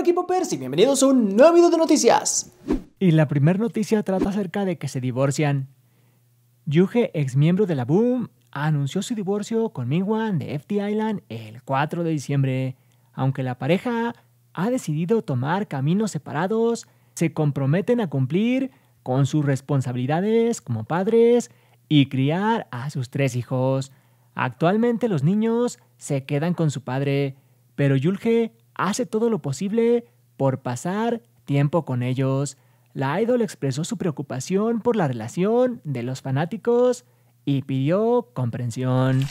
Equipo y bienvenidos a un nuevo video de noticias. Y la primera noticia trata acerca de que se divorcian. Yuge, ex miembro de la Boom, anunció su divorcio con Mingwan de FT Island el 4 de diciembre. Aunque la pareja ha decidido tomar caminos separados, se comprometen a cumplir con sus responsabilidades como padres y criar a sus tres hijos. Actualmente los niños se quedan con su padre, pero Yulge hace todo lo posible por pasar tiempo con ellos. La idol expresó su preocupación por la relación de los fanáticos y pidió comprensión.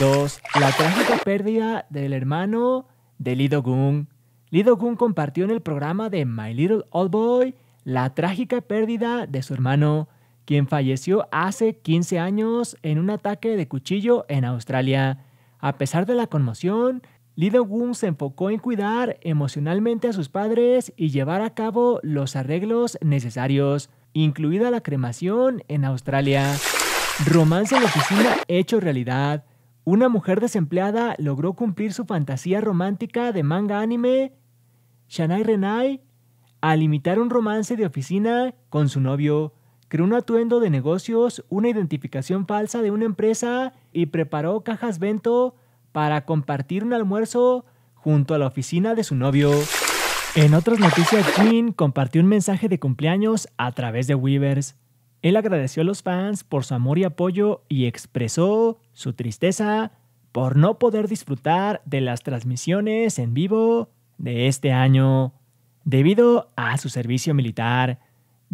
2. La trágica pérdida del hermano de Lido Gun. Lido Gun compartió en el programa de My Little Old Boy la trágica pérdida de su hermano, quien falleció hace 15 años en un ataque de cuchillo en Australia. A pesar de la conmoción, Lido Wong se enfocó en cuidar emocionalmente a sus padres y llevar a cabo los arreglos necesarios, incluida la cremación en Australia. Romance en oficina hecho realidad. Una mujer desempleada logró cumplir su fantasía romántica de manga anime, Shanai Renai, al imitar un romance de oficina con su novio creó un atuendo de negocios, una identificación falsa de una empresa y preparó cajas vento para compartir un almuerzo junto a la oficina de su novio. En otras noticias, Jin compartió un mensaje de cumpleaños a través de Weavers. Él agradeció a los fans por su amor y apoyo y expresó su tristeza por no poder disfrutar de las transmisiones en vivo de este año debido a su servicio militar.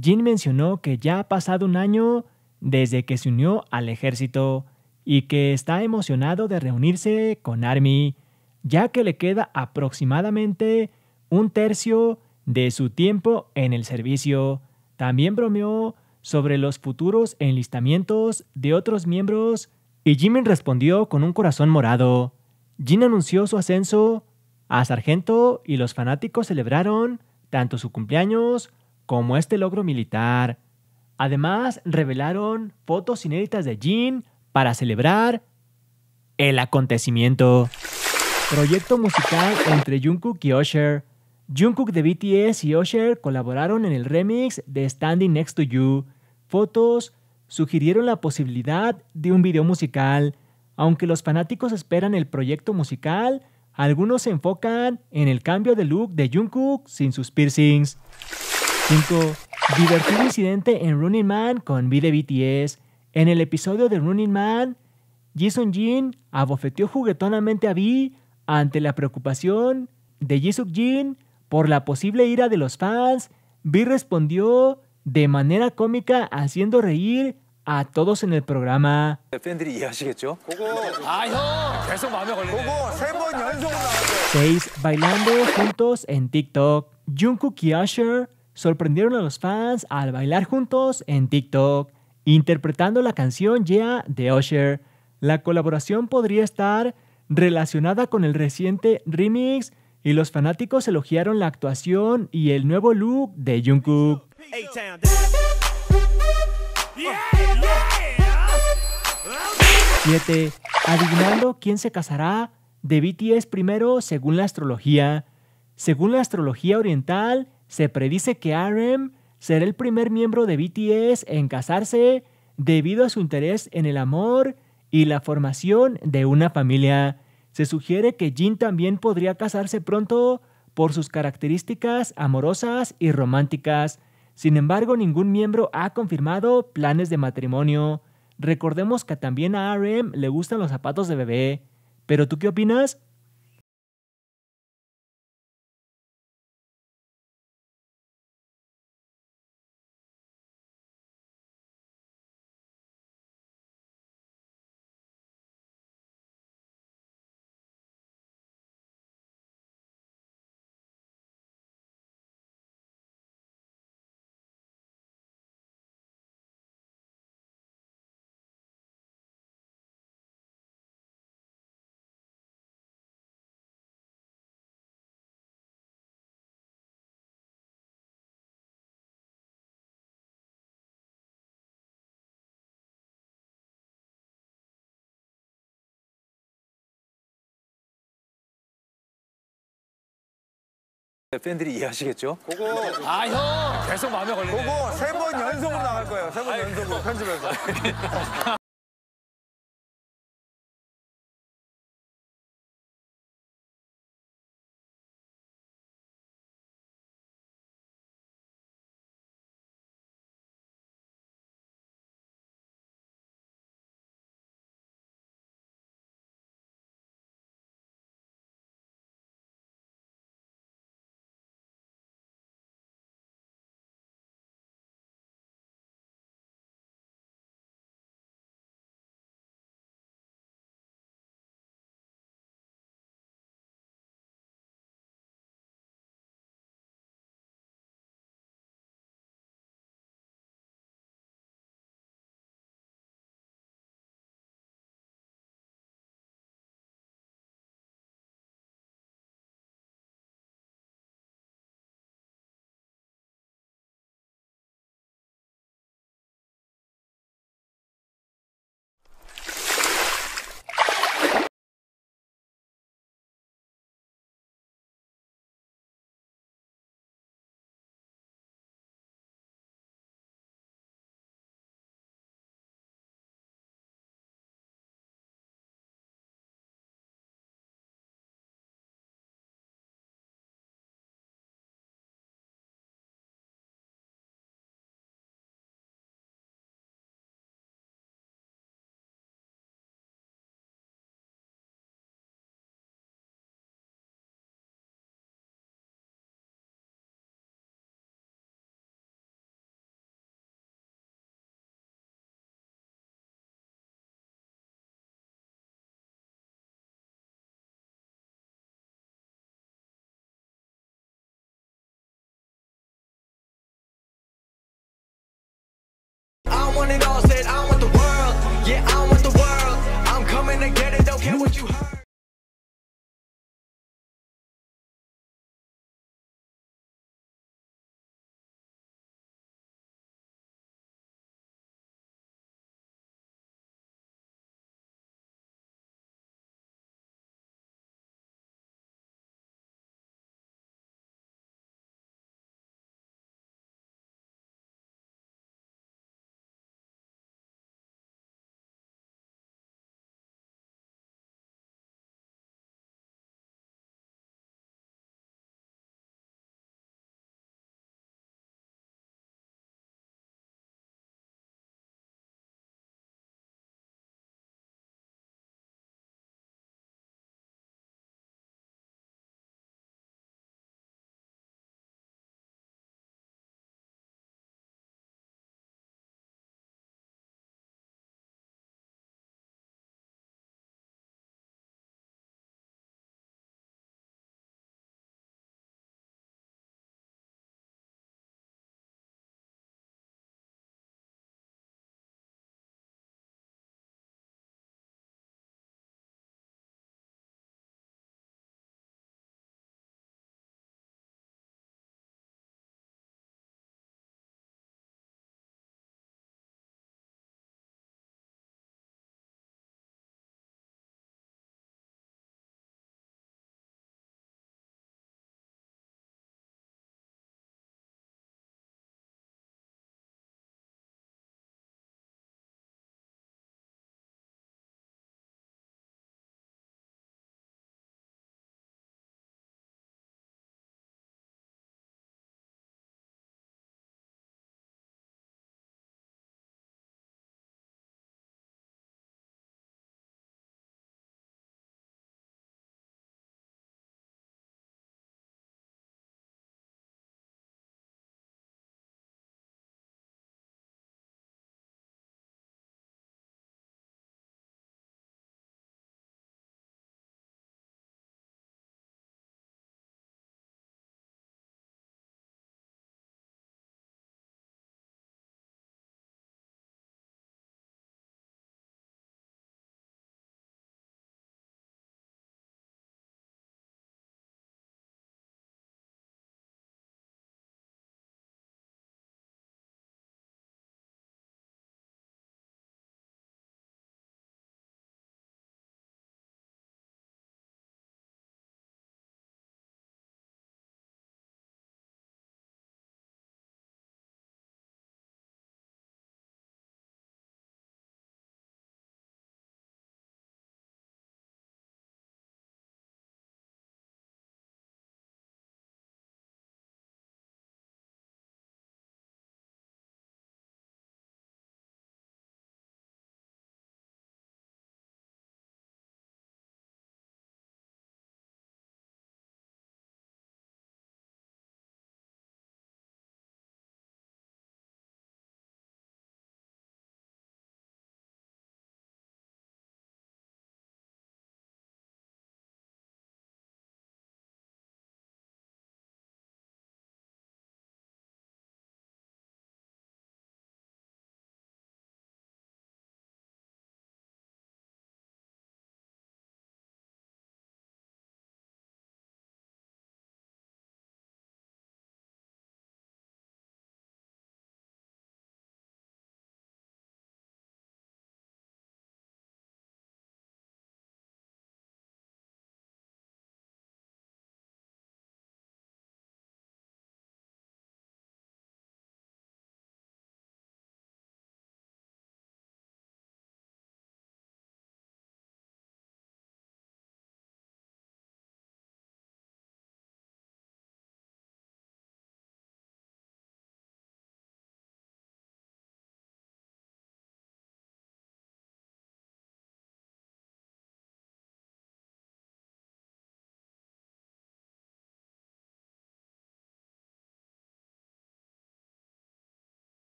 Jin mencionó que ya ha pasado un año desde que se unió al ejército y que está emocionado de reunirse con Army, ya que le queda aproximadamente un tercio de su tiempo en el servicio. También bromeó sobre los futuros enlistamientos de otros miembros y Jimin respondió con un corazón morado. Jin anunció su ascenso a sargento y los fanáticos celebraron tanto su cumpleaños como este logro militar. Además, revelaron fotos inéditas de Jin para celebrar el acontecimiento. Proyecto musical entre Jungkook y Usher. Jungkook de BTS y Usher colaboraron en el remix de Standing Next to You. Fotos sugirieron la posibilidad de un video musical. Aunque los fanáticos esperan el proyecto musical, algunos se enfocan en el cambio de look de Jungkook sin sus piercings. 5. Divertido incidente en Running Man con V de BTS. En el episodio de Running Man, Jason Jin abofeteó juguetonamente a Vi ante la preocupación de Jisung Jin por la posible ira de los fans. Vi respondió de manera cómica haciendo reír a todos en el programa. Seis bailando juntos en TikTok. Jungkook y Usher sorprendieron a los fans al bailar juntos en TikTok. Interpretando la canción Yeah de Usher, la colaboración podría estar relacionada con el reciente remix y los fanáticos elogiaron la actuación y el nuevo look de Jungkook. 7. Adivinando quién se casará de BTS primero según la astrología. Según la astrología oriental, se predice que RM será el primer miembro de BTS en casarse debido a su interés en el amor y la formación de una familia. Se sugiere que Jin también podría casarse pronto por sus características amorosas y románticas. Sin embargo, ningún miembro ha confirmado planes de matrimonio. Recordemos que también a RM le gustan los zapatos de bebé. ¿Pero tú qué opinas? 팬들이 이해하시겠죠? 그거 아 형! 계속 마음에 걸리네. 그거 세 번 연속으로 나갈 거예요. 세 번 연속으로 편집해서. you hide?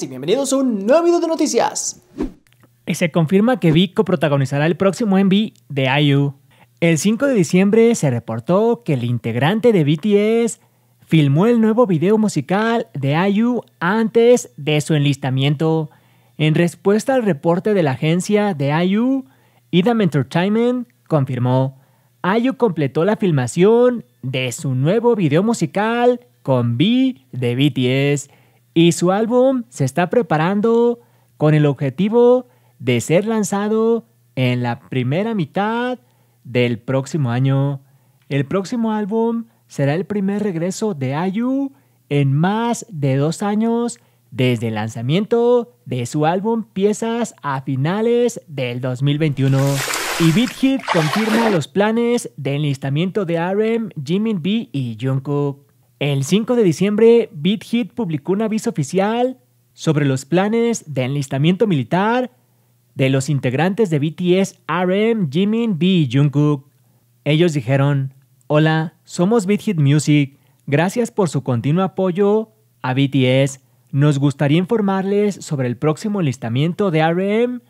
y bienvenidos a un nuevo video de noticias. se confirma que Vico protagonizará el próximo MV de IU. El 5 de diciembre se reportó que el integrante de BTS filmó el nuevo video musical de IU antes de su enlistamiento. En respuesta al reporte de la agencia de IU, Idam Entertainment confirmó. IU completó la filmación de su nuevo video musical con V de BTS y su álbum se está preparando con el objetivo de ser lanzado en la primera mitad del próximo año. El próximo álbum será el primer regreso de Ayu en más de dos años desde el lanzamiento de su álbum Piezas a finales del 2021. Y Big Hit confirma los planes de enlistamiento de RM, Jimin B y Jungkook. El 5 de diciembre, BitHit publicó un aviso oficial sobre los planes de enlistamiento militar de los integrantes de BTS RM, Jimin, B y Jungkook. Ellos dijeron, hola, somos BitHit Music, gracias por su continuo apoyo a BTS. Nos gustaría informarles sobre el próximo enlistamiento de RM,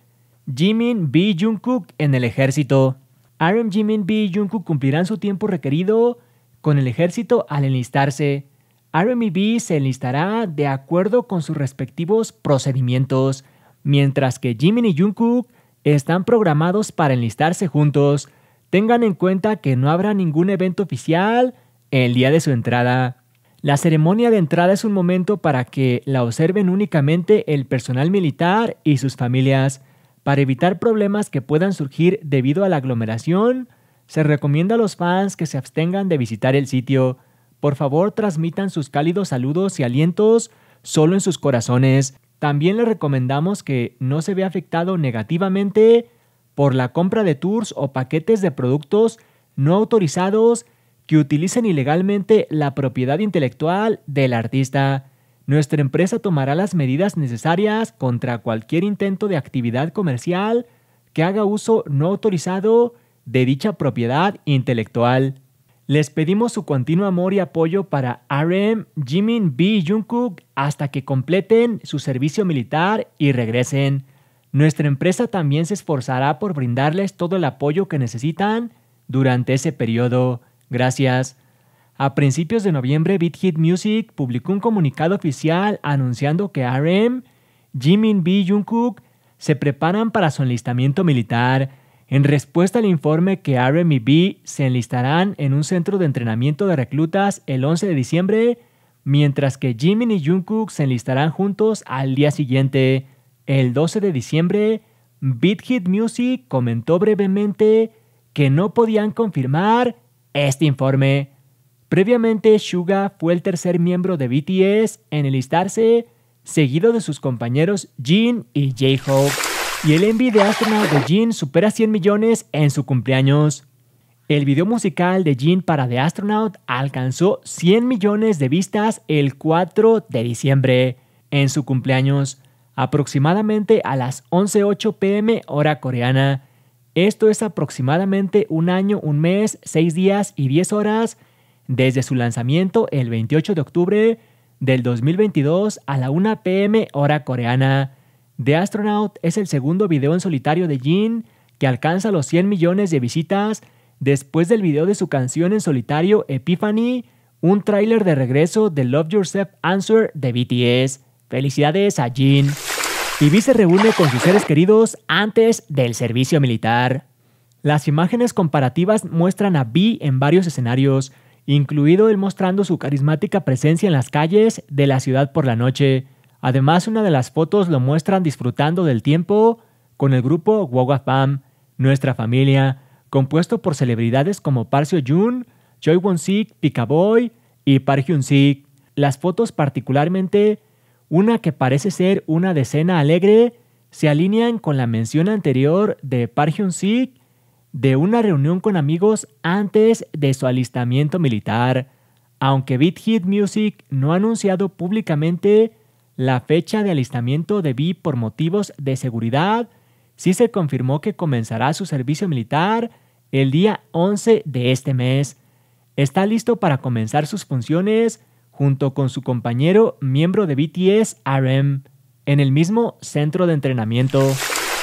Jimin, B y Jungkook en el ejército. RM, Jimin, B y Jungkook cumplirán su tiempo requerido con el ejército al enlistarse. RMB se enlistará de acuerdo con sus respectivos procedimientos, mientras que Jimin y Jungkook están programados para enlistarse juntos. Tengan en cuenta que no habrá ningún evento oficial el día de su entrada. La ceremonia de entrada es un momento para que la observen únicamente el personal militar y sus familias, para evitar problemas que puedan surgir debido a la aglomeración se recomienda a los fans que se abstengan de visitar el sitio. Por favor, transmitan sus cálidos saludos y alientos solo en sus corazones. También les recomendamos que no se vea afectado negativamente por la compra de tours o paquetes de productos no autorizados que utilicen ilegalmente la propiedad intelectual del artista. Nuestra empresa tomará las medidas necesarias contra cualquier intento de actividad comercial que haga uso no autorizado de dicha propiedad intelectual. Les pedimos su continuo amor y apoyo para RM, Jimin, B, Jungkook hasta que completen su servicio militar y regresen. Nuestra empresa también se esforzará por brindarles todo el apoyo que necesitan durante ese periodo. Gracias. A principios de noviembre, BitHit Music publicó un comunicado oficial anunciando que RM, Jimin, B, Jungkook se preparan para su enlistamiento militar. En respuesta al informe que y B se enlistarán en un centro de entrenamiento de reclutas el 11 de diciembre, mientras que Jimin y Jungkook se enlistarán juntos al día siguiente. El 12 de diciembre, Beat Hit Music comentó brevemente que no podían confirmar este informe. Previamente, Suga fue el tercer miembro de BTS en enlistarse, seguido de sus compañeros Jin y J-Hope y el MV de Astronaut de Jin supera 100 millones en su cumpleaños. El video musical de Jin para The Astronaut alcanzó 100 millones de vistas el 4 de diciembre, en su cumpleaños, aproximadamente a las 11.08 pm hora coreana. Esto es aproximadamente un año, un mes, 6 días y 10 horas desde su lanzamiento el 28 de octubre del 2022 a la 1 pm hora coreana. The Astronaut es el segundo video en solitario de Jin que alcanza los 100 millones de visitas después del video de su canción en solitario Epiphany, un tráiler de regreso de Love Yourself Answer de BTS. Felicidades a Jin. TV se reúne con sus seres queridos antes del servicio militar. Las imágenes comparativas muestran a Vi en varios escenarios, incluido el mostrando su carismática presencia en las calles de la ciudad por la noche, Además, una de las fotos lo muestran disfrutando del tiempo con el grupo Wogafam, Nuestra Familia, compuesto por celebridades como Parcio Jun, Joy Won Sik, Boy y Park Hyun Sik. Las fotos, particularmente una que parece ser una decena alegre, se alinean con la mención anterior de Park Hyun Sik de una reunión con amigos antes de su alistamiento militar. Aunque Beat Hit Music no ha anunciado públicamente la fecha de alistamiento de Vi por motivos de seguridad, sí se confirmó que comenzará su servicio militar el día 11 de este mes. Está listo para comenzar sus funciones junto con su compañero miembro de BTS RM en el mismo centro de entrenamiento.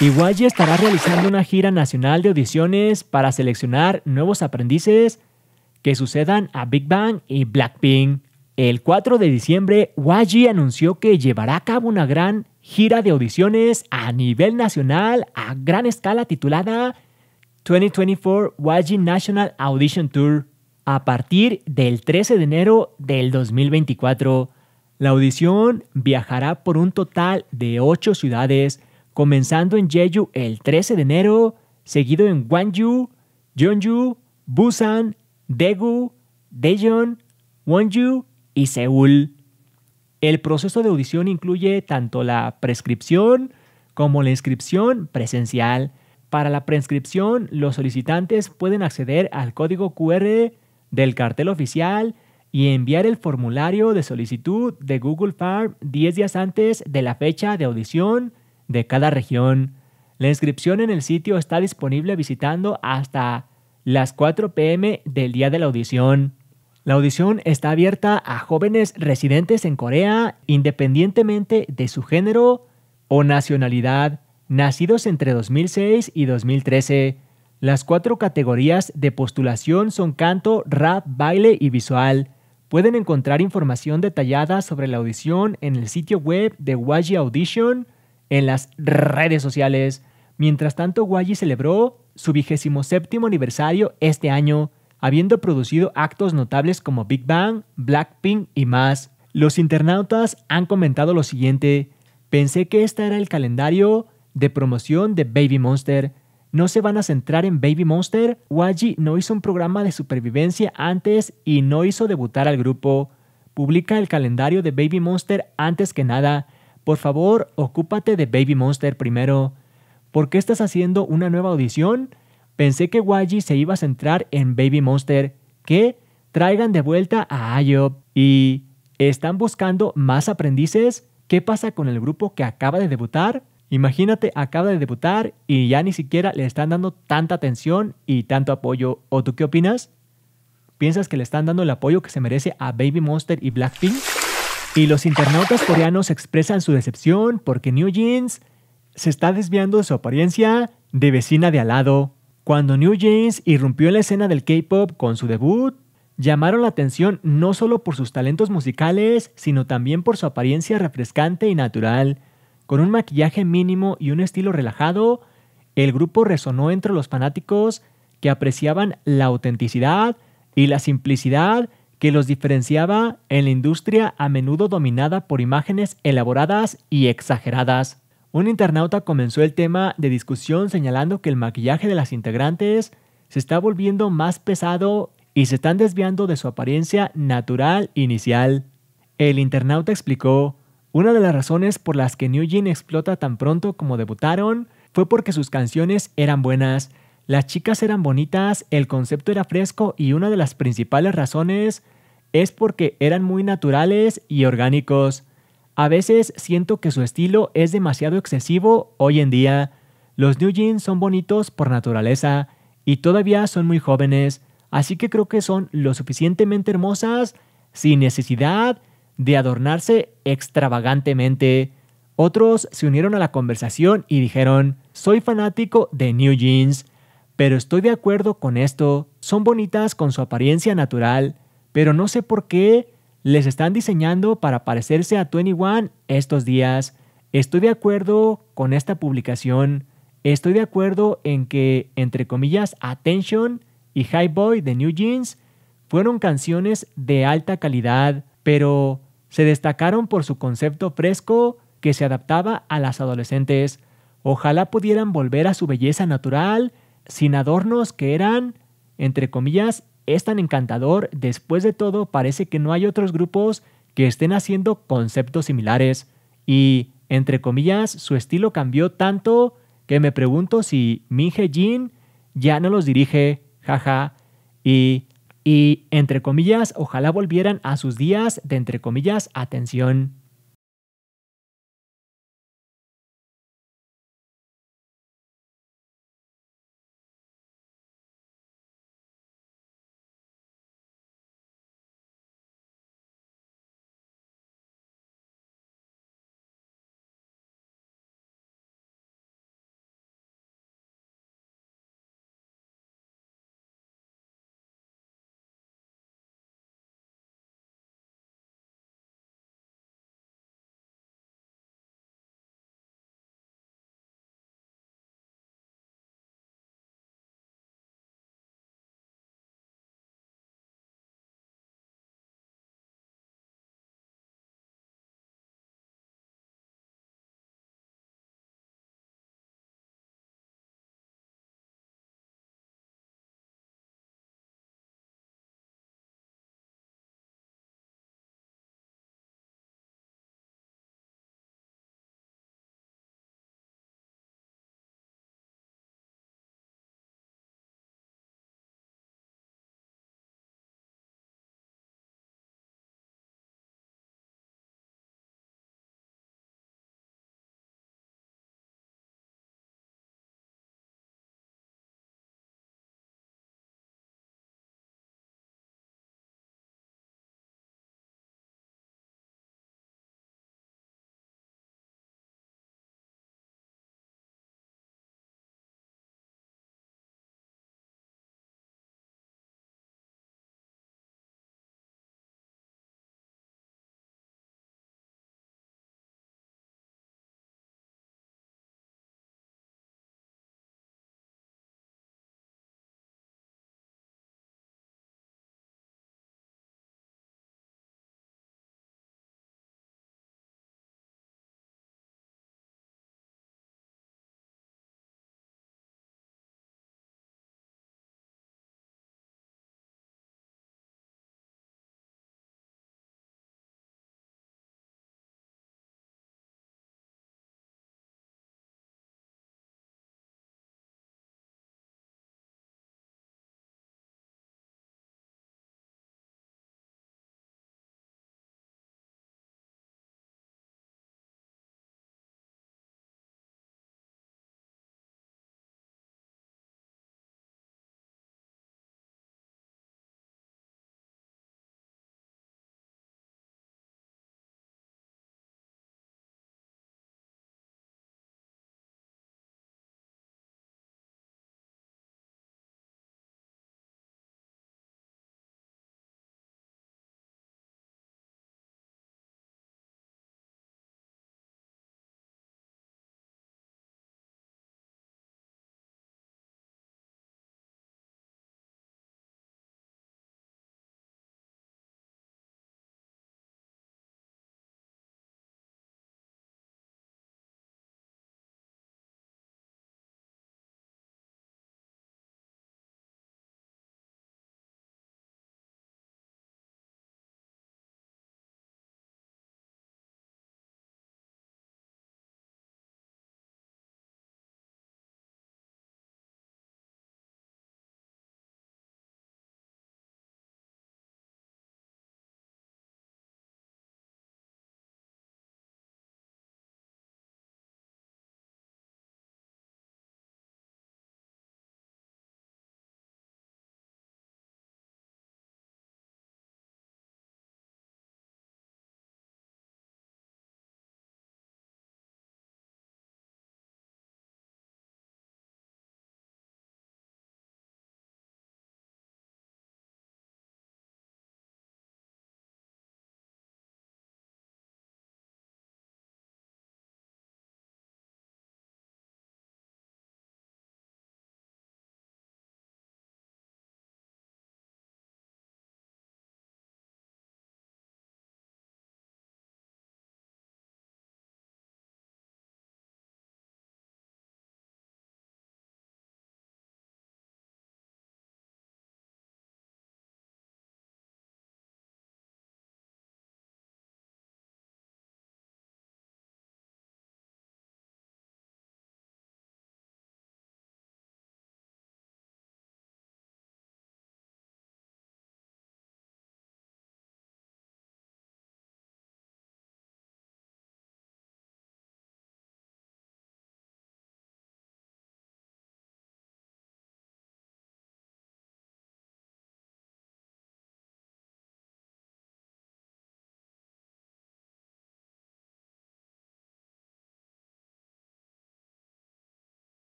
Iwaji estará realizando una gira nacional de audiciones para seleccionar nuevos aprendices que sucedan a Big Bang y Blackpink. El 4 de diciembre, YG anunció que llevará a cabo una gran gira de audiciones a nivel nacional a gran escala titulada 2024 YG National Audition Tour a partir del 13 de enero del 2024. La audición viajará por un total de 8 ciudades, comenzando en Jeju el 13 de enero, seguido en Gwangju, Jeonju, Busan, Daegu, Daejeon, Wonju y Seúl. El proceso de audición incluye tanto la prescripción como la inscripción presencial. Para la prescripción, los solicitantes pueden acceder al código QR del cartel oficial y enviar el formulario de solicitud de Google Farm 10 días antes de la fecha de audición de cada región. La inscripción en el sitio está disponible visitando hasta las 4 pm del día de la audición. La audición está abierta a jóvenes residentes en Corea independientemente de su género o nacionalidad, nacidos entre 2006 y 2013. Las cuatro categorías de postulación son canto, rap, baile y visual. Pueden encontrar información detallada sobre la audición en el sitio web de Waji Audition en las redes sociales. Mientras tanto, Waji celebró su vigésimo séptimo aniversario este año habiendo producido actos notables como Big Bang, Blackpink y más. Los internautas han comentado lo siguiente, pensé que este era el calendario de promoción de Baby Monster. ¿No se van a centrar en Baby Monster? Waji no hizo un programa de supervivencia antes y no hizo debutar al grupo. Publica el calendario de Baby Monster antes que nada. Por favor, ocúpate de Baby Monster primero. ¿Por qué estás haciendo una nueva audición? Pensé que YG se iba a centrar en Baby Monster, que traigan de vuelta a Ayob y están buscando más aprendices. ¿Qué pasa con el grupo que acaba de debutar? Imagínate, acaba de debutar y ya ni siquiera le están dando tanta atención y tanto apoyo. ¿O tú qué opinas? ¿Piensas que le están dando el apoyo que se merece a Baby Monster y Blackpink? Y los internautas coreanos expresan su decepción porque New Jeans se está desviando de su apariencia de vecina de al lado. Cuando New Jeans irrumpió en la escena del K-pop con su debut, llamaron la atención no solo por sus talentos musicales, sino también por su apariencia refrescante y natural. Con un maquillaje mínimo y un estilo relajado, el grupo resonó entre los fanáticos que apreciaban la autenticidad y la simplicidad que los diferenciaba en la industria a menudo dominada por imágenes elaboradas y exageradas. Un internauta comenzó el tema de discusión señalando que el maquillaje de las integrantes se está volviendo más pesado y se están desviando de su apariencia natural inicial. El internauta explicó, una de las razones por las que New Jean explota tan pronto como debutaron fue porque sus canciones eran buenas, las chicas eran bonitas, el concepto era fresco y una de las principales razones es porque eran muy naturales y orgánicos. A veces siento que su estilo es demasiado excesivo hoy en día. Los New Jeans son bonitos por naturaleza y todavía son muy jóvenes, así que creo que son lo suficientemente hermosas sin necesidad de adornarse extravagantemente. Otros se unieron a la conversación y dijeron, soy fanático de New Jeans, pero estoy de acuerdo con esto, son bonitas con su apariencia natural, pero no sé por qué les están diseñando para parecerse a 21 estos días. Estoy de acuerdo con esta publicación. Estoy de acuerdo en que, entre comillas, Attention y High Boy de New Jeans fueron canciones de alta calidad, pero se destacaron por su concepto fresco que se adaptaba a las adolescentes. Ojalá pudieran volver a su belleza natural, sin adornos que eran, entre comillas, es tan encantador, después de todo parece que no hay otros grupos que estén haciendo conceptos similares y, entre comillas, su estilo cambió tanto que me pregunto si Minje Jin ya no los dirige, jaja, y, y, entre comillas, ojalá volvieran a sus días de, entre comillas, atención.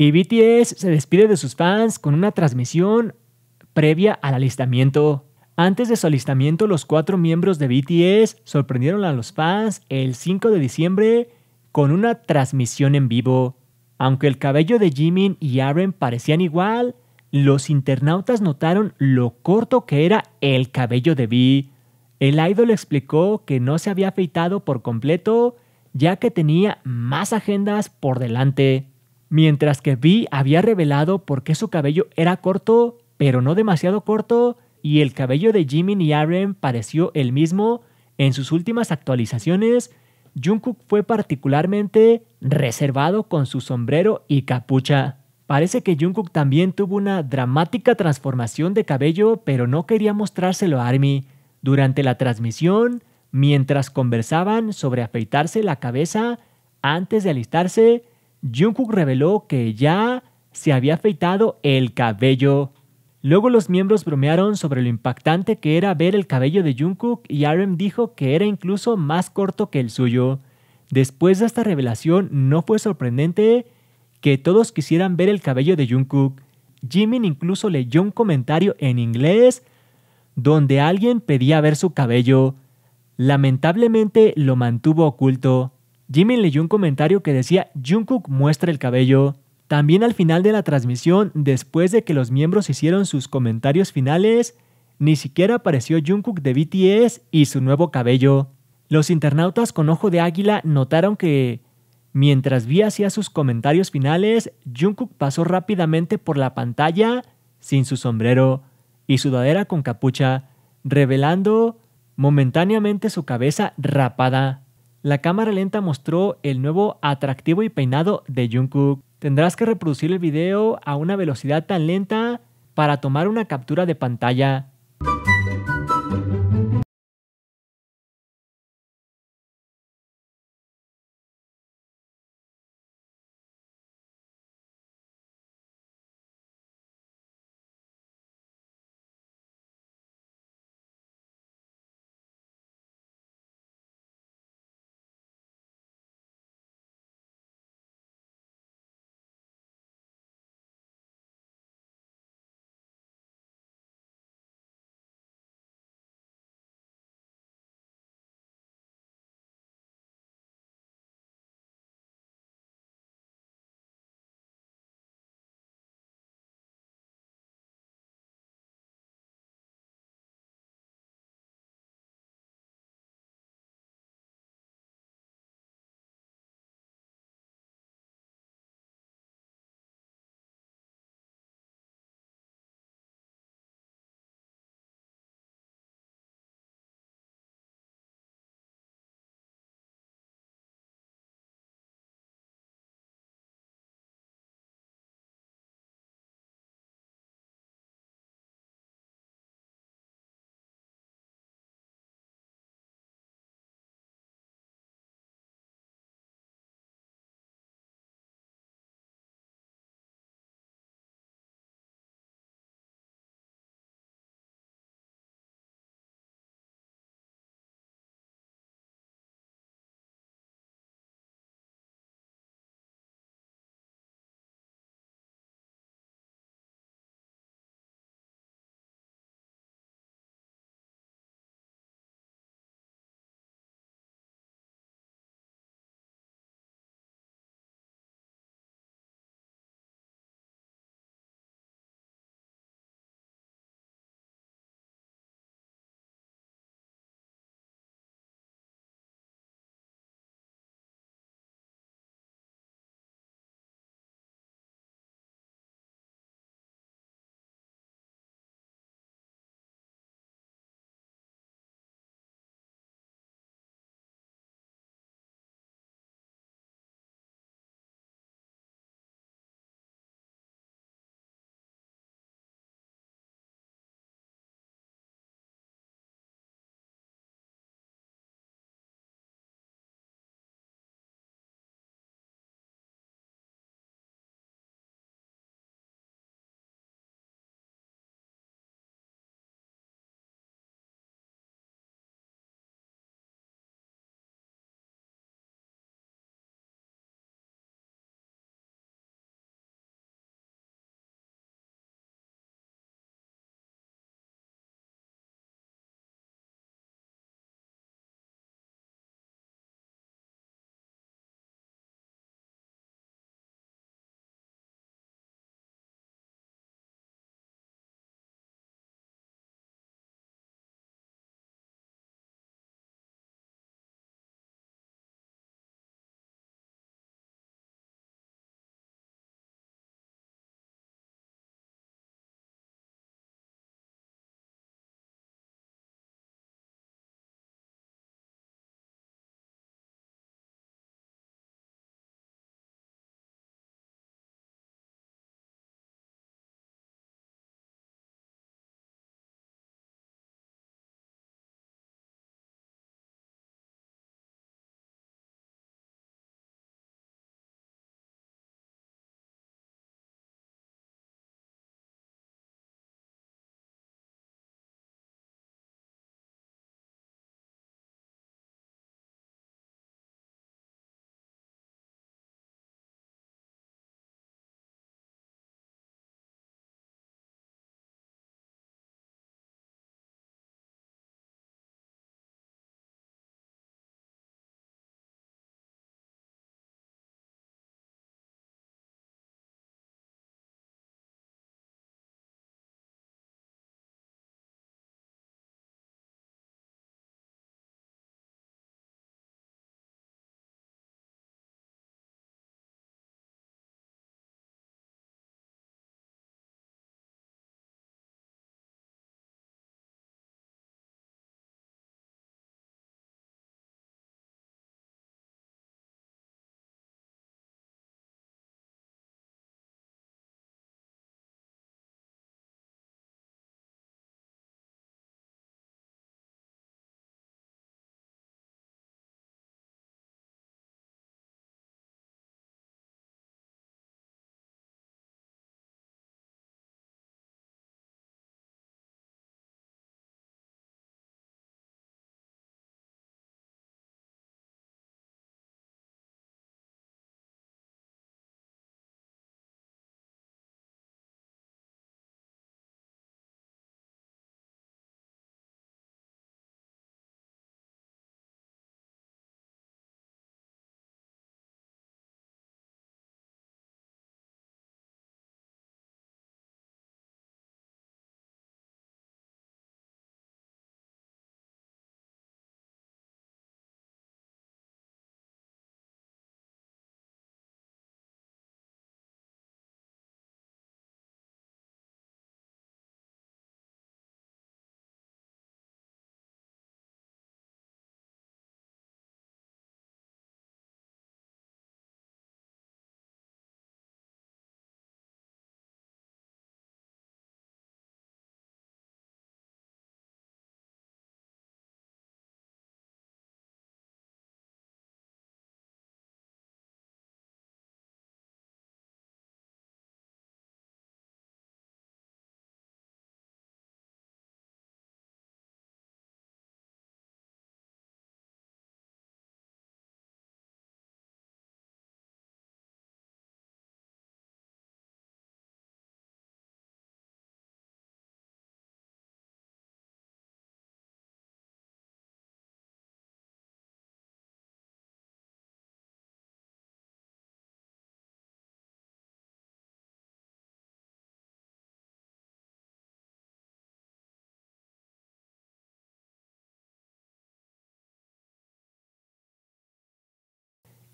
Y BTS se despide de sus fans con una transmisión previa al alistamiento. Antes de su alistamiento, los cuatro miembros de BTS sorprendieron a los fans el 5 de diciembre con una transmisión en vivo. Aunque el cabello de Jimin y Aaron parecían igual, los internautas notaron lo corto que era el cabello de V. El idol explicó que no se había afeitado por completo, ya que tenía más agendas por delante mientras que Vi había revelado por qué su cabello era corto, pero no demasiado corto, y el cabello de Jimin y Aaron pareció el mismo en sus últimas actualizaciones, Jungkook fue particularmente reservado con su sombrero y capucha. Parece que Jungkook también tuvo una dramática transformación de cabello, pero no quería mostrárselo a Army. Durante la transmisión, mientras conversaban sobre afeitarse la cabeza antes de alistarse, Jungkook reveló que ya se había afeitado el cabello. Luego los miembros bromearon sobre lo impactante que era ver el cabello de Jungkook y Aaron dijo que era incluso más corto que el suyo. Después de esta revelación no fue sorprendente que todos quisieran ver el cabello de Jungkook. Jimin incluso leyó un comentario en inglés donde alguien pedía ver su cabello. Lamentablemente lo mantuvo oculto. Jimmy leyó un comentario que decía Jungkook muestra el cabello. También al final de la transmisión, después de que los miembros hicieron sus comentarios finales, ni siquiera apareció Jungkook de BTS y su nuevo cabello. Los internautas con ojo de águila notaron que, mientras Vi hacía sus comentarios finales, Jungkook pasó rápidamente por la pantalla sin su sombrero y sudadera con capucha, revelando momentáneamente su cabeza rapada. La cámara lenta mostró el nuevo atractivo y peinado de Jungkook. Tendrás que reproducir el video a una velocidad tan lenta para tomar una captura de pantalla.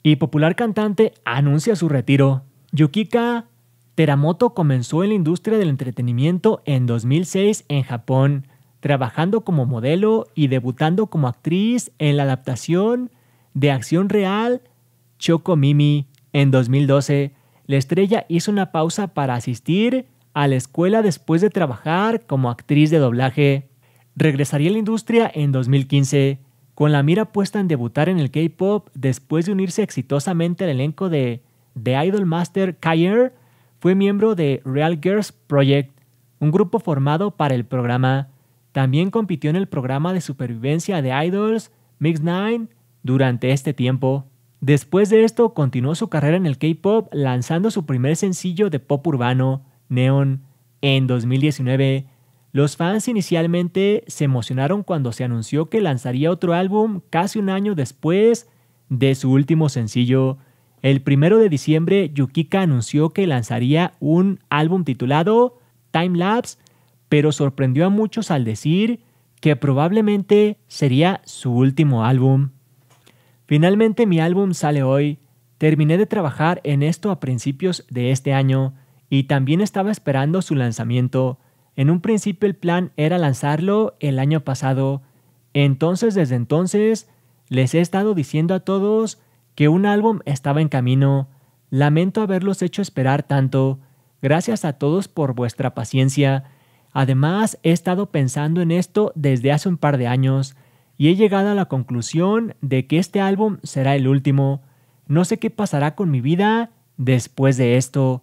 y popular cantante anuncia su retiro. Yukika Teramoto comenzó en la industria del entretenimiento en 2006 en Japón, trabajando como modelo y debutando como actriz en la adaptación de acción real Choco Mimi en 2012. La estrella hizo una pausa para asistir a la escuela después de trabajar como actriz de doblaje. Regresaría a la industria en 2015 con la mira puesta en debutar en el K-pop, después de unirse exitosamente al elenco de The Idol Master Kyer fue miembro de Real Girls Project, un grupo formado para el programa. También compitió en el programa de supervivencia de Idols Mix 9 durante este tiempo. Después de esto, continuó su carrera en el K-pop lanzando su primer sencillo de pop urbano, Neon, en 2019 los fans inicialmente se emocionaron cuando se anunció que lanzaría otro álbum casi un año después de su último sencillo. El primero de diciembre, Yukika anunció que lanzaría un álbum titulado Time Lapse, pero sorprendió a muchos al decir que probablemente sería su último álbum. Finalmente mi álbum sale hoy. Terminé de trabajar en esto a principios de este año y también estaba esperando su lanzamiento. En un principio el plan era lanzarlo el año pasado. Entonces, desde entonces, les he estado diciendo a todos que un álbum estaba en camino. Lamento haberlos hecho esperar tanto. Gracias a todos por vuestra paciencia. Además, he estado pensando en esto desde hace un par de años y he llegado a la conclusión de que este álbum será el último. No sé qué pasará con mi vida después de esto,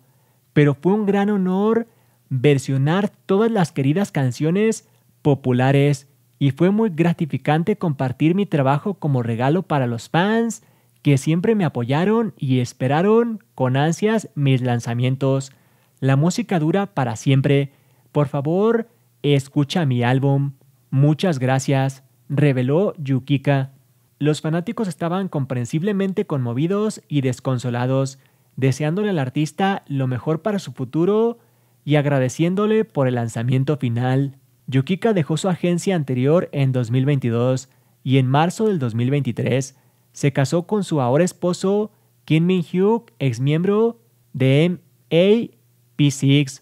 pero fue un gran honor versionar todas las queridas canciones populares y fue muy gratificante compartir mi trabajo como regalo para los fans que siempre me apoyaron y esperaron con ansias mis lanzamientos. La música dura para siempre. Por favor, escucha mi álbum. Muchas gracias, reveló Yukika. Los fanáticos estaban comprensiblemente conmovidos y desconsolados, deseándole al artista lo mejor para su futuro y agradeciéndole por el lanzamiento final. Yukika dejó su agencia anterior en 2022 y en marzo del 2023 se casó con su ahora esposo Kim Min Hyuk, ex miembro de MAP6,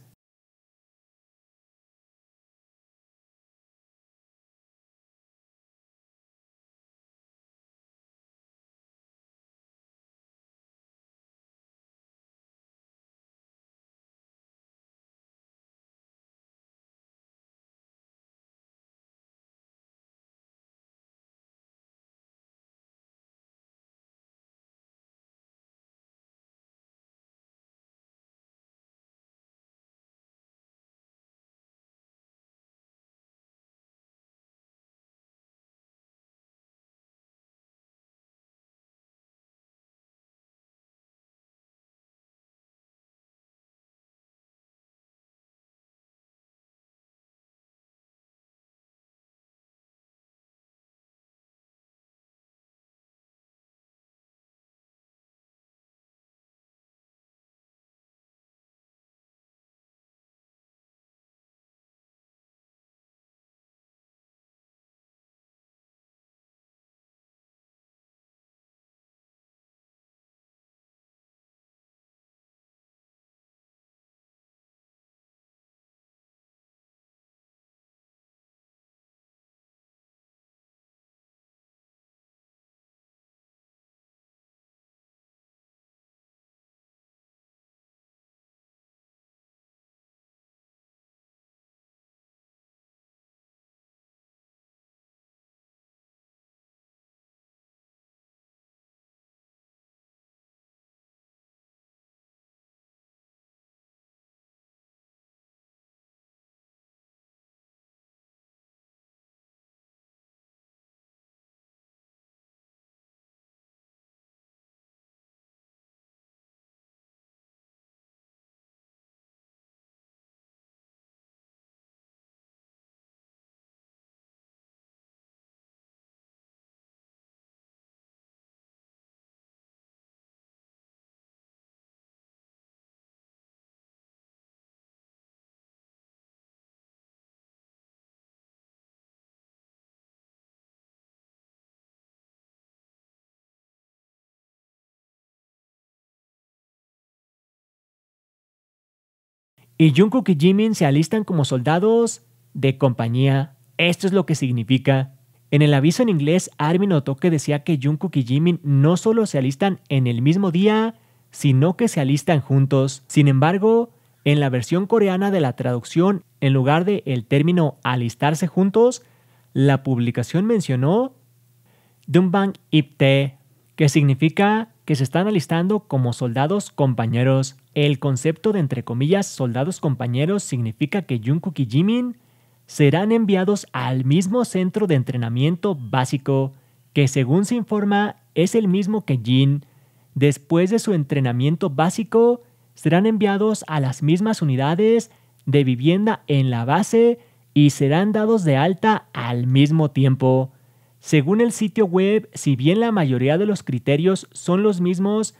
y Jungkook y Jimin se alistan como soldados de compañía. Esto es lo que significa. En el aviso en inglés, Armin notó que decía que Jungkook y Jimin no solo se alistan en el mismo día, sino que se alistan juntos. Sin embargo, en la versión coreana de la traducción, en lugar de el término alistarse juntos, la publicación mencionó Dumbang Ipte que significa que se están alistando como soldados compañeros. El concepto de entre comillas soldados compañeros significa que Jungkook y Jimin serán enviados al mismo centro de entrenamiento básico, que según se informa es el mismo que Jin. Después de su entrenamiento básico, serán enviados a las mismas unidades de vivienda en la base y serán dados de alta al mismo tiempo. Según el sitio web, si bien la mayoría de los criterios son los mismos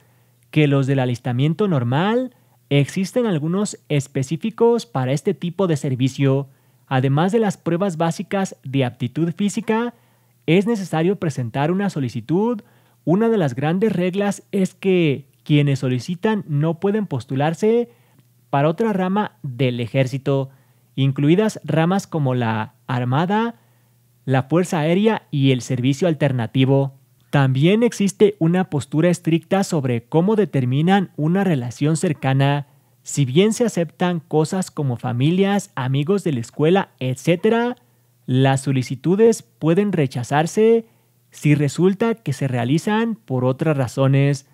que los del alistamiento normal, existen algunos específicos para este tipo de servicio. Además de las pruebas básicas de aptitud física, es necesario presentar una solicitud. Una de las grandes reglas es que quienes solicitan no pueden postularse para otra rama del ejército, incluidas ramas como la Armada, la Fuerza Aérea y el Servicio Alternativo. También existe una postura estricta sobre cómo determinan una relación cercana, si bien se aceptan cosas como familias, amigos de la escuela, etc., las solicitudes pueden rechazarse si resulta que se realizan por otras razones,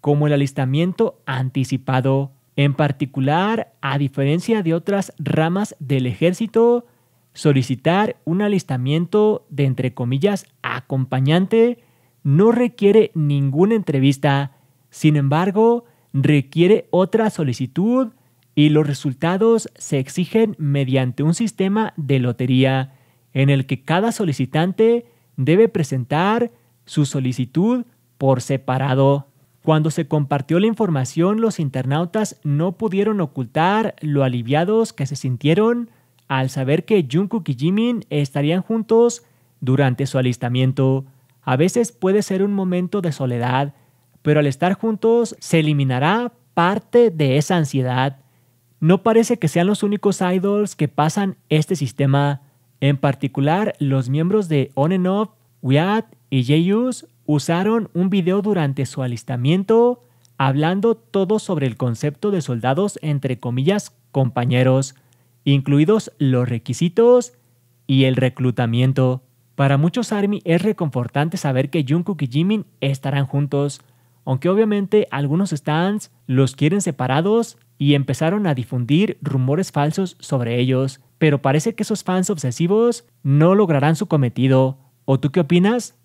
como el alistamiento anticipado. En particular, a diferencia de otras ramas del ejército, Solicitar un alistamiento de entre comillas acompañante no requiere ninguna entrevista, sin embargo, requiere otra solicitud y los resultados se exigen mediante un sistema de lotería en el que cada solicitante debe presentar su solicitud por separado. Cuando se compartió la información, los internautas no pudieron ocultar lo aliviados que se sintieron al saber que Jungkook y Jimin estarían juntos durante su alistamiento. A veces puede ser un momento de soledad, pero al estar juntos se eliminará parte de esa ansiedad. No parece que sean los únicos idols que pasan este sistema. En particular, los miembros de On and Off, Weat y Jeyus usaron un video durante su alistamiento hablando todo sobre el concepto de soldados entre comillas compañeros incluidos los requisitos y el reclutamiento. Para muchos ARMY es reconfortante saber que Jungkook y Jimin estarán juntos, aunque obviamente algunos stands los quieren separados y empezaron a difundir rumores falsos sobre ellos, pero parece que esos fans obsesivos no lograrán su cometido. ¿O tú qué opinas?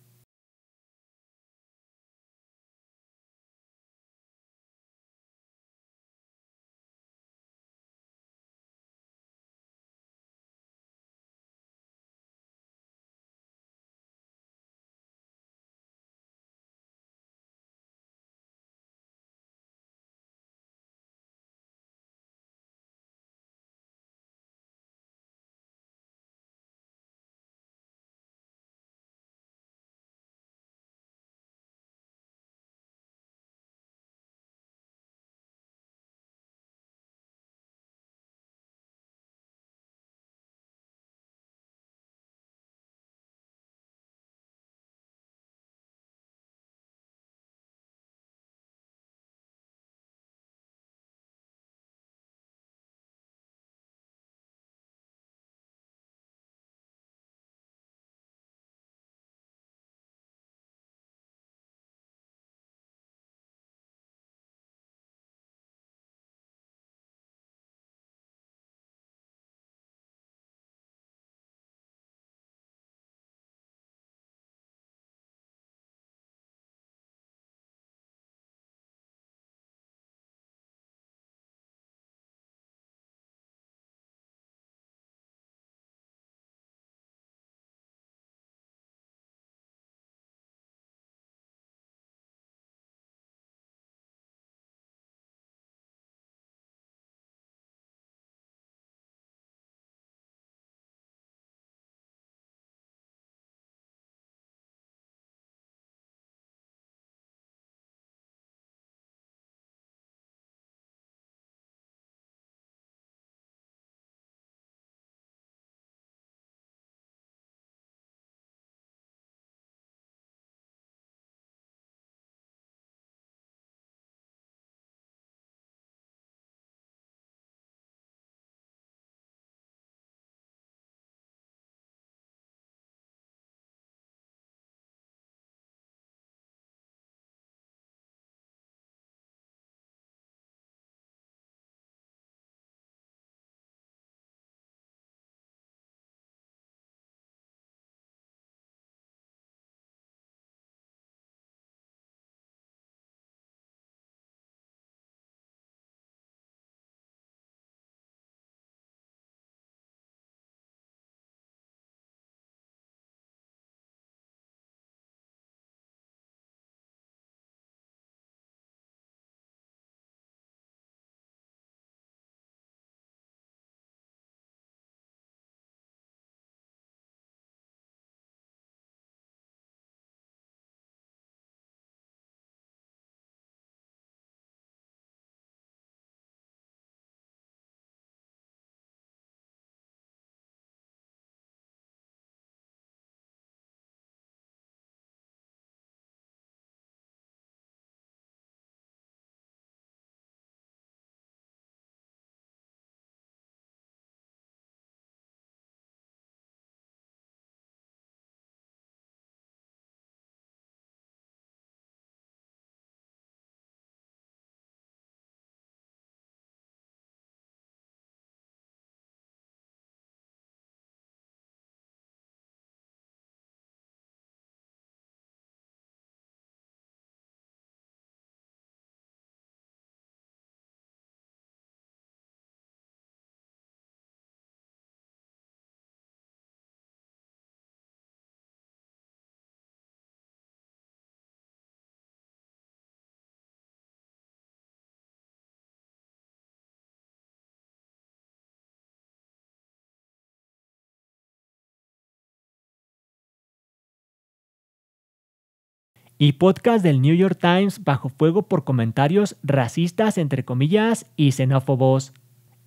y podcast del New York Times bajo fuego por comentarios racistas, entre comillas, y xenófobos.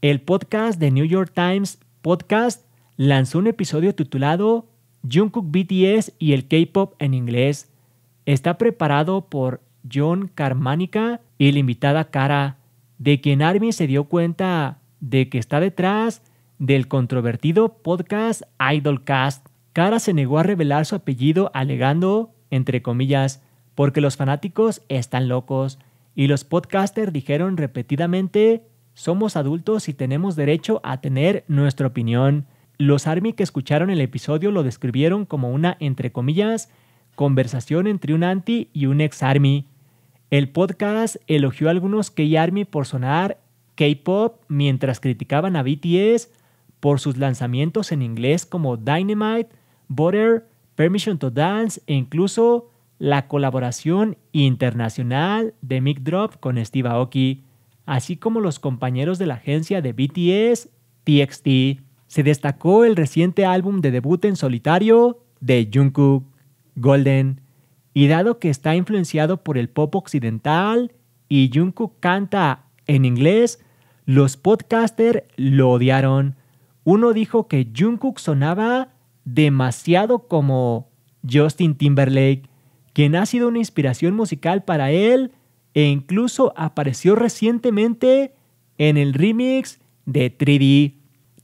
El podcast de New York Times Podcast lanzó un episodio titulado Jungkook BTS y el K-Pop en inglés. Está preparado por John Carmanica y la invitada Cara, de quien Armin se dio cuenta de que está detrás del controvertido podcast Idolcast. Cara se negó a revelar su apellido alegando entre comillas, porque los fanáticos están locos y los podcasters dijeron repetidamente, somos adultos y tenemos derecho a tener nuestra opinión. Los ARMY que escucharon el episodio lo describieron como una, entre comillas, conversación entre un anti y un ex ARMY. El podcast elogió a algunos K-ARMY por sonar K-pop mientras criticaban a BTS por sus lanzamientos en inglés como Dynamite, Butter Permission to Dance e incluso la colaboración internacional de Mick Drop con Steve Aoki, así como los compañeros de la agencia de BTS, TXT. Se destacó el reciente álbum de debut en solitario de Jungkook, Golden, y dado que está influenciado por el pop occidental y Jungkook canta en inglés, los podcasters lo odiaron. Uno dijo que Jungkook sonaba demasiado como Justin Timberlake, quien ha sido una inspiración musical para él e incluso apareció recientemente en el remix de 3D.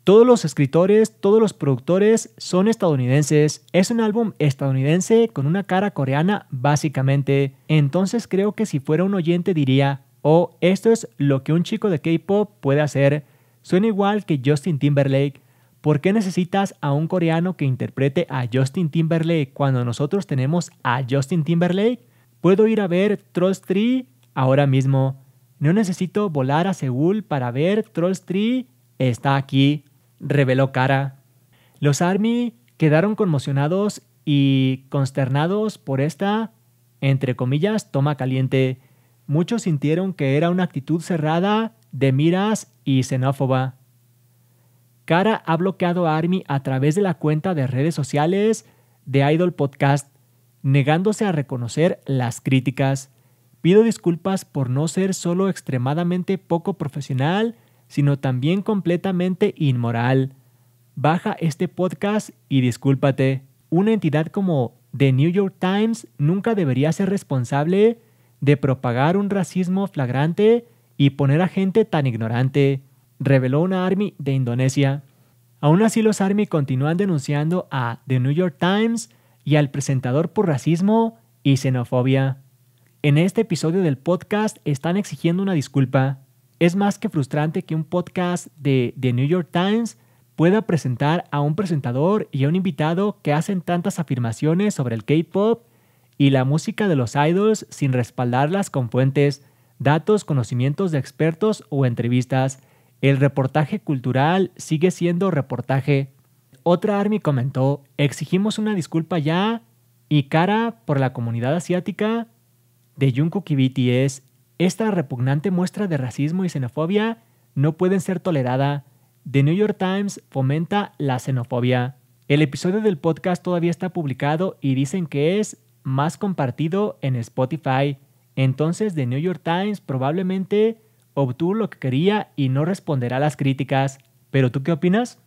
Todos los escritores, todos los productores son estadounidenses. Es un álbum estadounidense con una cara coreana básicamente. Entonces creo que si fuera un oyente diría, oh, esto es lo que un chico de K-Pop puede hacer. Suena igual que Justin Timberlake, ¿Por qué necesitas a un coreano que interprete a Justin Timberlake cuando nosotros tenemos a Justin Timberlake? Puedo ir a ver Trolls 3 ahora mismo. No necesito volar a Seúl para ver Trolls 3. Está aquí, reveló Cara. Los ARMY quedaron conmocionados y consternados por esta, entre comillas, toma caliente. Muchos sintieron que era una actitud cerrada, de miras y xenófoba. Cara ha bloqueado a Army a través de la cuenta de redes sociales de Idol Podcast, negándose a reconocer las críticas. Pido disculpas por no ser solo extremadamente poco profesional, sino también completamente inmoral. Baja este podcast y discúlpate. Una entidad como The New York Times nunca debería ser responsable de propagar un racismo flagrante y poner a gente tan ignorante reveló una ARMY de Indonesia. Aún así, los ARMY continúan denunciando a The New York Times y al presentador por racismo y xenofobia. En este episodio del podcast están exigiendo una disculpa. Es más que frustrante que un podcast de The New York Times pueda presentar a un presentador y a un invitado que hacen tantas afirmaciones sobre el K-pop y la música de los idols sin respaldarlas con fuentes, datos, conocimientos de expertos o entrevistas. El reportaje cultural sigue siendo reportaje. Otra Army comentó, exigimos una disculpa ya y cara por la comunidad asiática de Jungkook Kibiti BTS. Esta repugnante muestra de racismo y xenofobia no pueden ser tolerada. The New York Times fomenta la xenofobia. El episodio del podcast todavía está publicado y dicen que es más compartido en Spotify. Entonces The New York Times probablemente obtuvo lo que quería y no responderá a las críticas. ¿Pero tú qué opinas?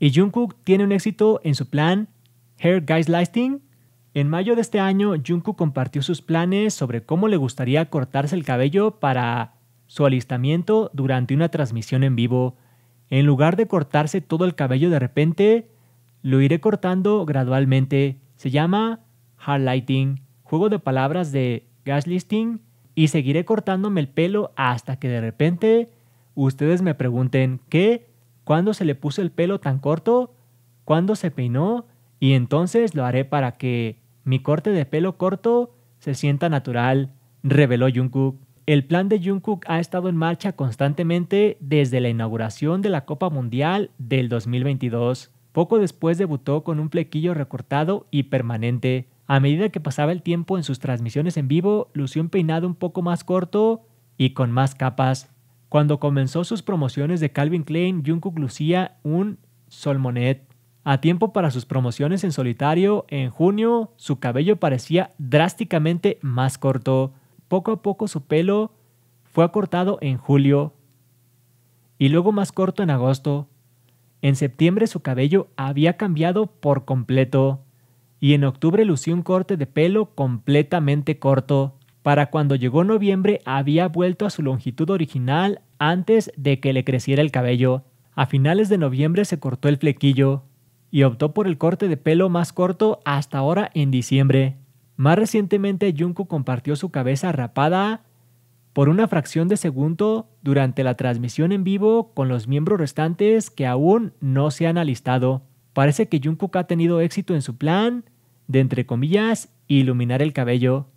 y Jungkook tiene un éxito en su plan Hair Guys Lighting. En mayo de este año, Jungkook compartió sus planes sobre cómo le gustaría cortarse el cabello para su alistamiento durante una transmisión en vivo. En lugar de cortarse todo el cabello de repente, lo iré cortando gradualmente. Se llama Hard Lighting, juego de palabras de Listing, y seguiré cortándome el pelo hasta que de repente ustedes me pregunten qué ¿Cuándo se le puso el pelo tan corto? ¿Cuándo se peinó? Y entonces lo haré para que mi corte de pelo corto se sienta natural, reveló Jungkook. El plan de Jungkook ha estado en marcha constantemente desde la inauguración de la Copa Mundial del 2022. Poco después debutó con un flequillo recortado y permanente. A medida que pasaba el tiempo en sus transmisiones en vivo, lució un peinado un poco más corto y con más capas. Cuando comenzó sus promociones de Calvin Klein, Jungkook lucía un solmonet. A tiempo para sus promociones en solitario, en junio su cabello parecía drásticamente más corto. Poco a poco su pelo fue acortado en julio y luego más corto en agosto. En septiembre su cabello había cambiado por completo y en octubre lucía un corte de pelo completamente corto. Para cuando llegó noviembre había vuelto a su longitud original antes de que le creciera el cabello. A finales de noviembre se cortó el flequillo y optó por el corte de pelo más corto hasta ahora en diciembre. Más recientemente Junko compartió su cabeza rapada por una fracción de segundo durante la transmisión en vivo con los miembros restantes que aún no se han alistado. Parece que Junko ha tenido éxito en su plan de, entre comillas, iluminar el cabello.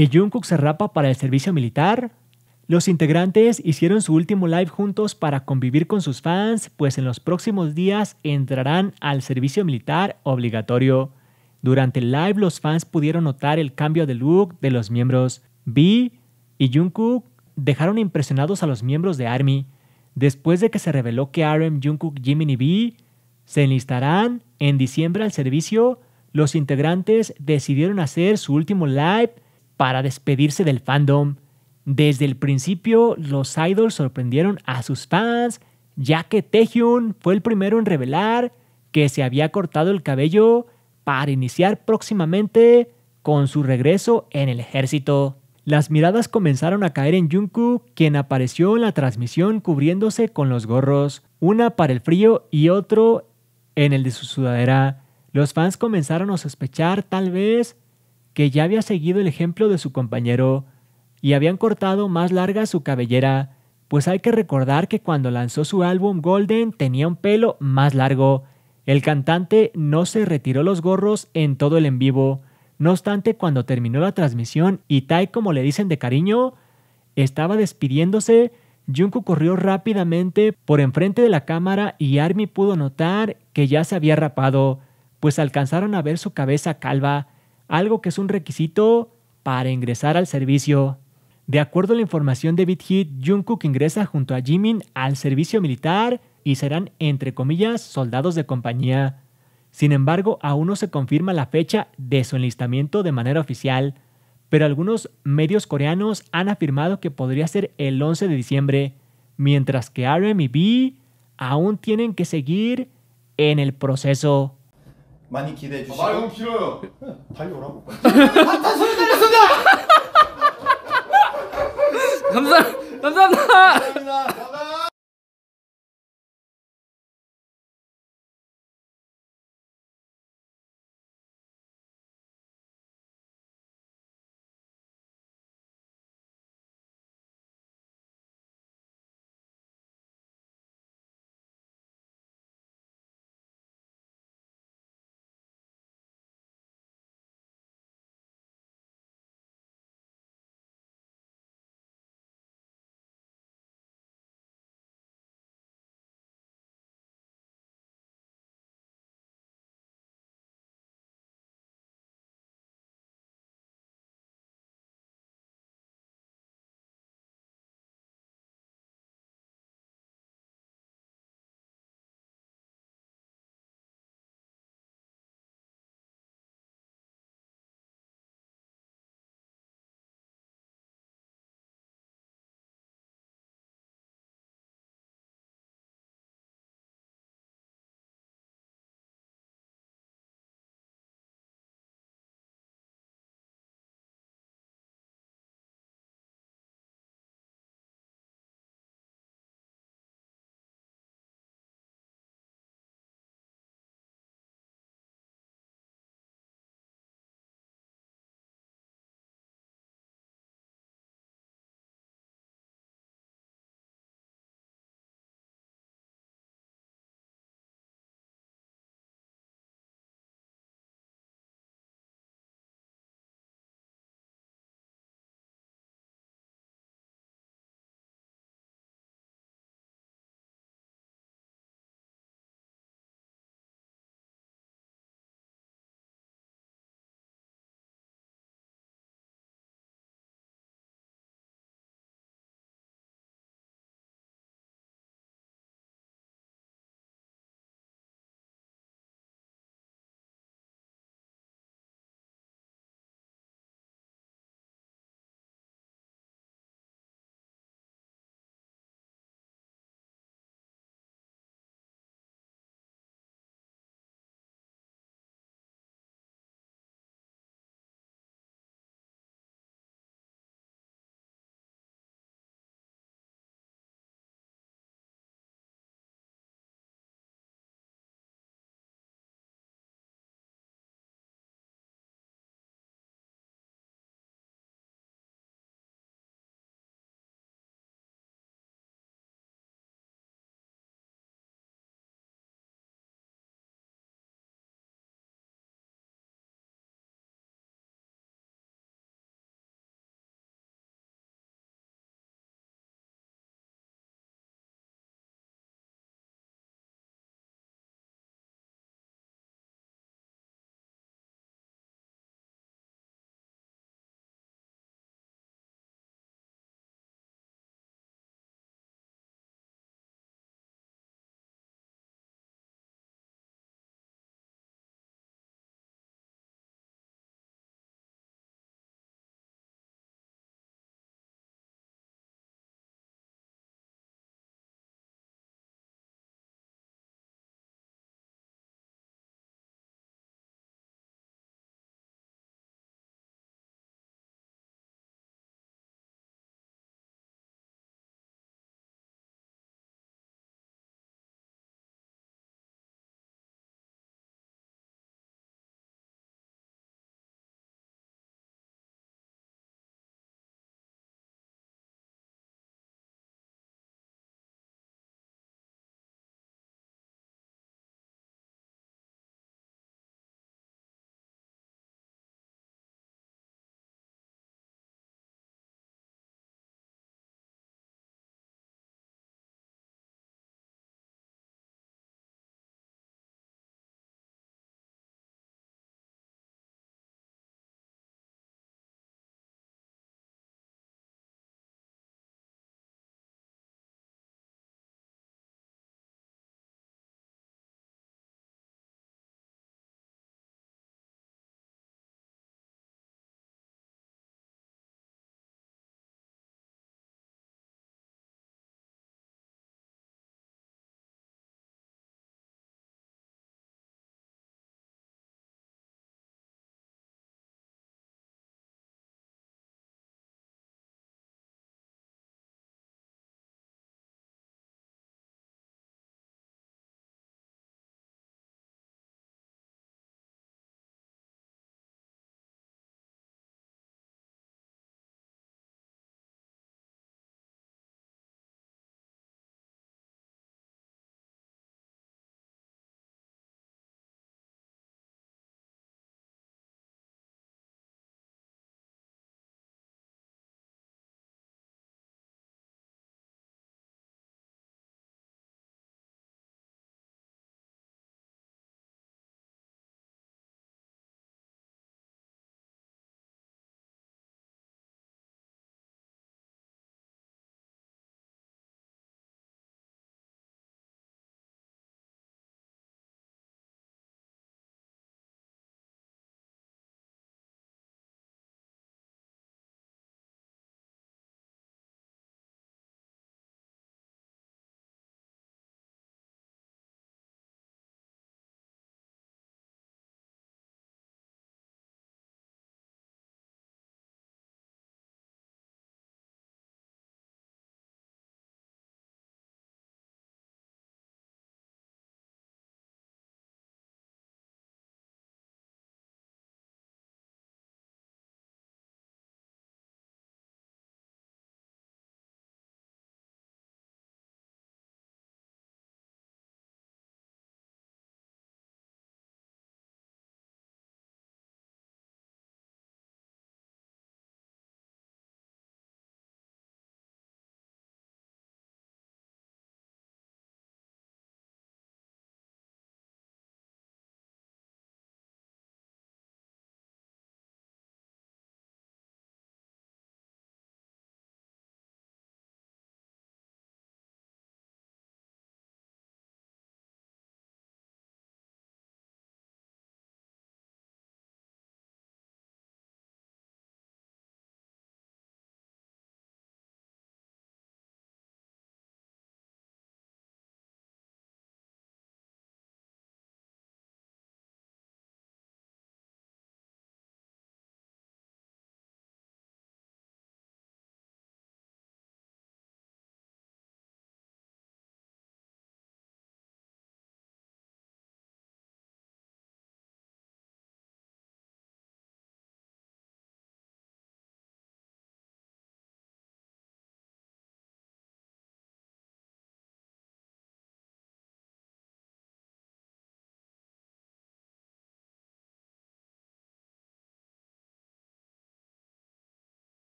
y Jungkook se rapa para el servicio militar. Los integrantes hicieron su último live juntos para convivir con sus fans, pues en los próximos días entrarán al servicio militar obligatorio. Durante el live los fans pudieron notar el cambio de look de los miembros. B y Jungkook dejaron impresionados a los miembros de ARMY. Después de que se reveló que RM, Jungkook, Jimin y B se enlistarán en diciembre al servicio, los integrantes decidieron hacer su último live para despedirse del fandom. Desde el principio, los idols sorprendieron a sus fans, ya que Tehyun fue el primero en revelar que se había cortado el cabello para iniciar próximamente con su regreso en el ejército. Las miradas comenzaron a caer en Jungkook, quien apareció en la transmisión cubriéndose con los gorros, una para el frío y otro en el de su sudadera. Los fans comenzaron a sospechar tal vez que ya había seguido el ejemplo de su compañero y habían cortado más larga su cabellera, pues hay que recordar que cuando lanzó su álbum Golden tenía un pelo más largo. El cantante no se retiró los gorros en todo el en vivo. No obstante, cuando terminó la transmisión y Tai, como le dicen de cariño, estaba despidiéndose, Junko corrió rápidamente por enfrente de la cámara y Army pudo notar que ya se había rapado, pues alcanzaron a ver su cabeza calva algo que es un requisito para ingresar al servicio. De acuerdo a la información de BitHit, Jungkook ingresa junto a Jimin al servicio militar y serán, entre comillas, soldados de compañía. Sin embargo, aún no se confirma la fecha de su enlistamiento de manera oficial, pero algunos medios coreanos han afirmado que podría ser el 11 de diciembre, mientras que RM y B aún tienen que seguir en el proceso. 많이 기대해 아, 주시고 말 너무 길어요. 네, 달려오라고. 아, 감사 감사합니다. 감사합니다.